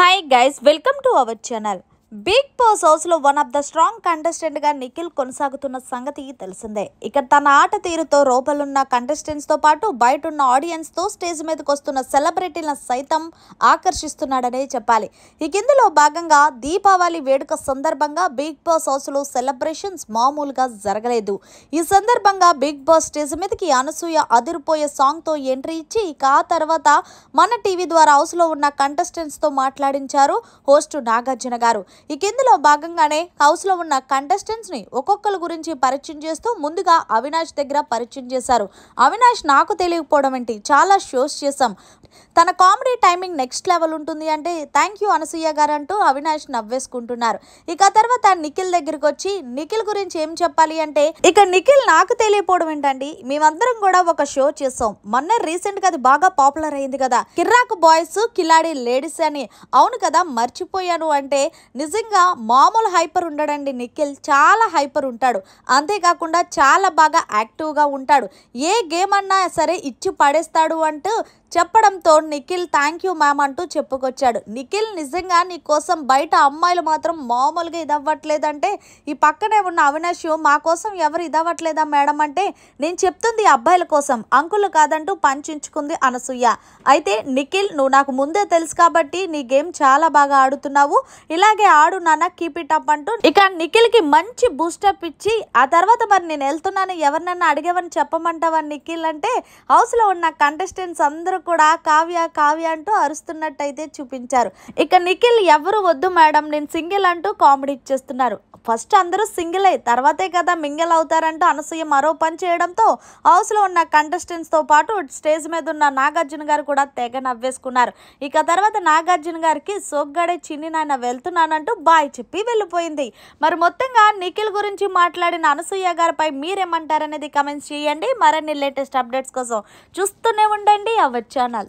Hi guys, welcome to our channel. Bigg Boss house లో one of the strong contestant గా నిఖిల్ కొనసాగుతున్న సంగతి తెలిసిందే ఇక తన ఆట తీరుతో రూపలున్న కంటెస్టెంట్స్ తో పాటు బయట ఉన్న ఆడియన్స్ తో స్టేజ్ మీదకి వస్తున్న సెలబ్రిటీలను సైతం ఆకర్షిస్తున్నాడనే చెప్పాలి ఇక ఇందులో భాగంగా దీపావళి వేడుక సందర్భంగా బిగ్ బాస్ హౌస్ లో సెలబ్రేషన్స్ మామూలుగా జరగలేదు ఈ సందర్భంగా బిగ్ బాస్ స్టేజ్ మీదకి అనసూయ అదిరిపోయే సాంగ్ తో ఎంట్రీ ఇచ్చి ఇక ఆ తర్వాత మన టీవీ ద్వారా హౌస్ లో ఉన్న కంటెస్టెంట్స్ తో మాట్లాడించారు హోస్ట్ నాగార్జున గారు ఇక ఇందులో భాగంగానే హౌస్లో ఉన్న కంటెస్టెంట్స్ని ఒక్కొక్కరి గురించి పరిచయం చేస్తూ ముందుగా అవినాష్ దగ్గర పరిచయం చేశారు అవినాష్ నాకు తెలియకపోవడం ఏంటి చాలా షోస్ చేశాం తన కామెడీ టైమింగ్ నెక్స్ట్ లెవెల్ ఉంటుంది అంటే థ్యాంక్ యూ అనసూయ గారు అంటూ అవినాష్ నవ్వేసుకుంటున్నారు ఇక తర్వాత నిఖిల్ దగ్గరికి వచ్చి నిఖిల్ గురించి ఏం చెప్పాలి అంటే ఇక నిఖిల్ నాకు తెలియపోవడం ఏంటండి మేమందరం కూడా ఒక షో చేసాం మొన్న రీసెంట్ గా అది బాగా పాపులర్ అయింది కదా కిర్రాక్ బాయ్స్ కిలాడి లేడీస్ అని అవును కదా మర్చిపోయాను అంటే నిజంగా మామూలు హైపర్ ఉండడండి నిఖిల్ చాలా హైపర్ ఉంటాడు అంతేకాకుండా చాలా బాగా యాక్టివ్గా ఉంటాడు ఏ గేమ్ అన్నా సరే ఇచ్చి పడేస్తాడు అంటూ చెప్పడంతో నిఖిల్ థ్యాంక్ యూ మ్యామ్ అంటూ చెప్పుకొచ్చాడు నిఖిల్ నిజంగా నీ కోసం బయట అమ్మాయిలు మాత్రం మామూలుగా ఇదవ్వట్లేదంటే ఈ పక్కనే ఉన్న అవినాష్ మా కోసం ఎవరు ఇదవ్వట్లేదా మేడం అంటే నేను చెప్తుంది అబ్బాయిల కోసం అంకులు కాదంటూ పంచించుకుంది అనసూయ అయితే నిఖిల్ నువ్వు నాకు ముందే తెలుసు కాబట్టి నీ గేమ్ చాలా బాగా ఆడుతున్నావు ఇలాగే ఆడు నాన్న కీప్ ఇట్ అప్ అంటూ ఇక నిఖిల్ కి మంచి బూస్టప్ ఇచ్చి ఆ తర్వాత మరి నేను వెళ్తున్నాను ఎవరినన్నా అడిగేవని చెప్పమంటావా నిఖిల్ అంటే హౌస్లో ఉన్న కంటెస్టెంట్స్ అందరూ అందరూ కూడా కావ్య కావ్య అంటూ అరుస్తున్నట్టయితే చూపించారు ఇక నిఖిల్ ఎవరు వద్దు మేడం నేను సింగిల్ అంటూ కామెడీ ఇచ్చేస్తున్నారు ఫస్ట్ అందరూ సింగిల్ అయ్యి తర్వాతే కదా మింగిల్ అవుతారంటూ అనసూయ మరో పని చేయడంతో హౌస్లో ఉన్న కంటెస్టెంట్స్తో పాటు స్టేజ్ మీద ఉన్న నాగార్జున గారు కూడా తెగ నవ్వేసుకున్నారు ఇక తర్వాత నాగార్జున గారికి సోగ్గాడే చిన్ని నాయన వెళ్తున్నానంటూ బాయ్ చెప్పి వెళ్ళిపోయింది మరి మొత్తంగా నిఖిల్ గురించి మాట్లాడిన అనసూయ గారిపై మీరేమంటారనేది కమెంట్స్ చేయండి మరిన్ని లేటెస్ట్ అప్డేట్స్ కోసం చూస్తూనే ఉండండి అవ్వచ్చు ಚಾನಲ್